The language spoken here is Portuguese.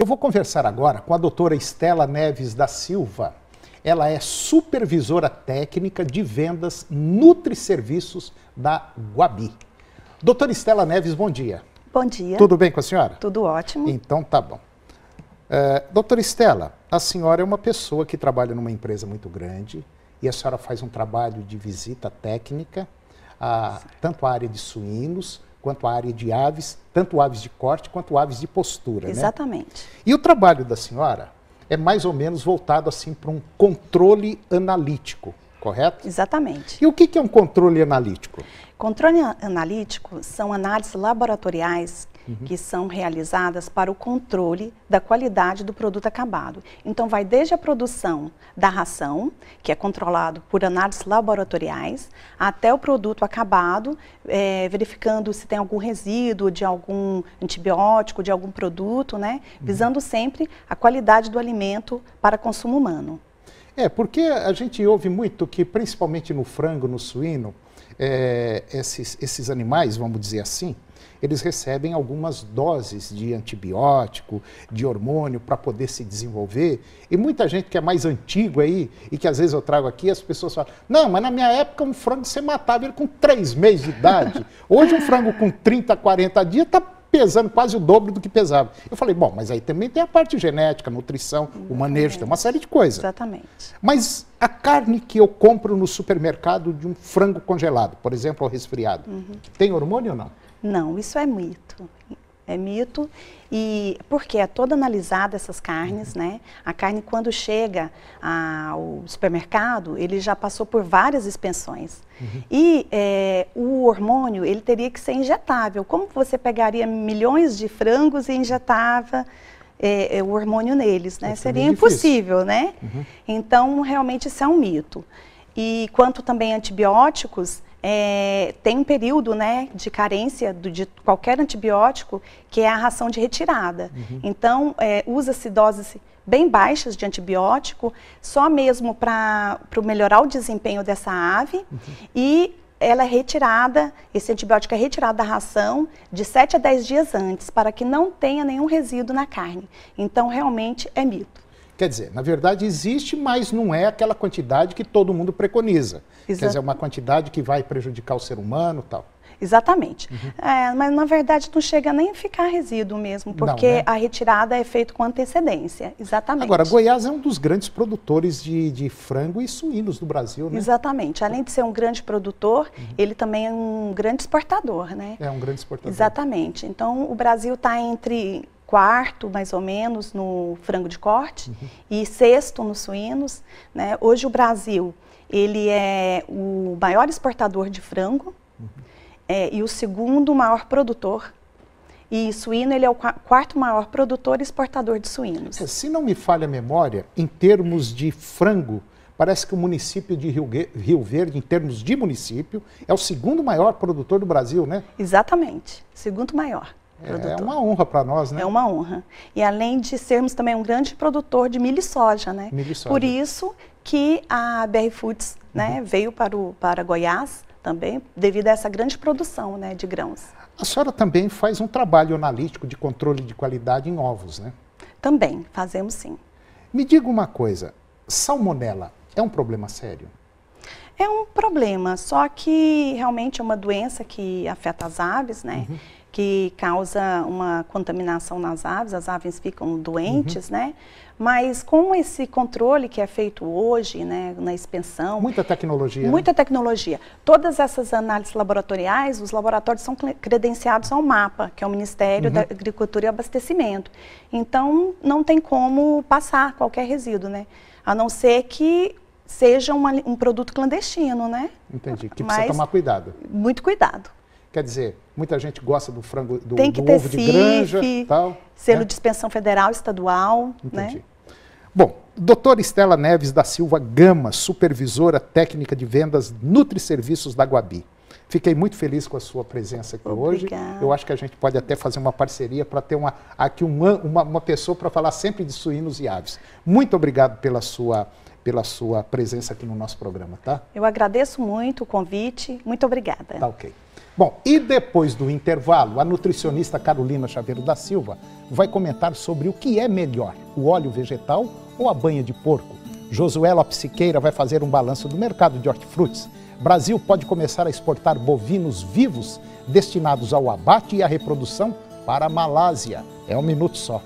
Eu vou conversar agora com a doutora Estela Neves da Silva. Ela é supervisora técnica de vendas Nutriserviços da Guabi. Doutora Estela Neves, bom dia. Bom dia. Tudo bem com a senhora? Tudo ótimo. Então tá bom. Uh, doutora Estela, a senhora é uma pessoa que trabalha numa empresa muito grande e a senhora faz um trabalho de visita técnica a, tanto a área de suínos, quanto a área de aves, tanto aves de corte quanto aves de postura. Né? Exatamente. Né? E o trabalho da senhora é mais ou menos voltado assim para um controle analítico, correto? Exatamente. E o que é um controle analítico? Controle analítico são análises laboratoriais uhum. que são realizadas para o controle da qualidade do produto acabado. Então, vai desde a produção da ração, que é controlado por análises laboratoriais, até o produto acabado, é, verificando se tem algum resíduo de algum antibiótico, de algum produto, né? Uhum. Visando sempre a qualidade do alimento para consumo humano. É, porque a gente ouve muito que, principalmente no frango, no suíno, é, esses, esses animais, vamos dizer assim, eles recebem algumas doses de antibiótico, de hormônio para poder se desenvolver. E muita gente que é mais antigo aí, e que às vezes eu trago aqui, as pessoas falam: não, mas na minha época um frango você matava ele com 3 meses de idade. Hoje um frango com 30, 40 dias está pesando quase o dobro do que pesava. Eu falei, bom, mas aí também tem a parte genética, nutrição, Exatamente. o manejo, tem uma série de coisas. Exatamente. Mas a carne que eu compro no supermercado de um frango congelado, por exemplo, ou resfriado, uhum. tem hormônio ou não? Não, isso é mito. É mito e porque é toda analisada essas carnes, né? A carne quando chega ao supermercado, ele já passou por várias expensões. Uhum. E é, o hormônio, ele teria que ser injetável. Como você pegaria milhões de frangos e injetava é, é, o hormônio neles, né? É Seria impossível, né? Uhum. Então, realmente isso é um mito. E quanto também antibióticos, é, tem um período né, de carência do, de qualquer antibiótico, que é a ração de retirada. Uhum. Então, é, usa-se doses bem baixas de antibiótico, só mesmo para melhorar o desempenho dessa ave. Uhum. E ela é retirada, esse antibiótico é retirado da ração de 7 a 10 dias antes, para que não tenha nenhum resíduo na carne. Então, realmente é mito. Quer dizer, na verdade existe, mas não é aquela quantidade que todo mundo preconiza. Exato. Quer dizer, é uma quantidade que vai prejudicar o ser humano tal. Exatamente. Uhum. É, mas na verdade não chega nem a ficar resíduo mesmo, porque não, né? a retirada é feita com antecedência. Exatamente. Agora, Goiás é um dos grandes produtores de, de frango e suínos do Brasil, né? Exatamente. Além de ser um grande produtor, uhum. ele também é um grande exportador, né? É um grande exportador. Exatamente. Então o Brasil está entre quarto, mais ou menos, no frango de corte uhum. e sexto nos suínos. Né? Hoje o Brasil ele é o maior exportador de frango uhum. é, e o segundo maior produtor. E suíno ele é o quarto maior produtor e exportador de suínos. É, se não me falha a memória, em termos de frango, Parece que o município de Rio Verde, em termos de município, é o segundo maior produtor do Brasil, né? Exatamente, segundo maior. É produtor. É uma honra para nós, né? É uma honra. E além de sermos também um grande produtor de milho e soja, né? Milho e soja. Por isso que a BR Foods né, uhum. né, veio para, o, para Goiás também, devido a essa grande produção né, de grãos. A senhora também faz um trabalho analítico de controle de qualidade em ovos, né? Também, fazemos sim. Me diga uma coisa, salmonela é um problema sério? É um problema, só que realmente é uma doença que afeta as aves, né? Uhum que causa uma contaminação nas aves, as aves ficam doentes, uhum. né? Mas com esse controle que é feito hoje, né, na expensão Muita tecnologia. Né? Muita né? tecnologia. Todas essas análises laboratoriais, os laboratórios são credenciados ao MAPA, que é o Ministério uhum. da Agricultura e Abastecimento. Então, não tem como passar qualquer resíduo, né? A não ser que seja uma, um produto clandestino, né? Entendi, que precisa Mas, tomar cuidado. Muito cuidado. Quer dizer, muita gente gosta do frango, do, Tem que do ter ovo CIF, de granja, tal. Selo né? de dispensão federal, estadual, né? Entendi. né? Bom, doutora Estela Neves da Silva Gama, supervisora técnica de vendas Nutriserviços da Guabi. Fiquei muito feliz com a sua presença aqui Obrigada. hoje. Eu acho que a gente pode até fazer uma parceria para ter uma, aqui uma, uma, uma pessoa para falar sempre de suínos e aves. Muito obrigado pela sua, pela sua presença aqui no nosso programa, tá? Eu agradeço muito o convite. Muito obrigada. Tá ok. Bom, e depois do intervalo, a nutricionista Carolina Chaveiro da Silva vai comentar sobre o que é melhor, o óleo vegetal ou a banha de porco. Josuela Psiqueira vai fazer um balanço do mercado de hortifrutis. Brasil pode começar a exportar bovinos vivos destinados ao abate e à reprodução para a Malásia. É um minuto só.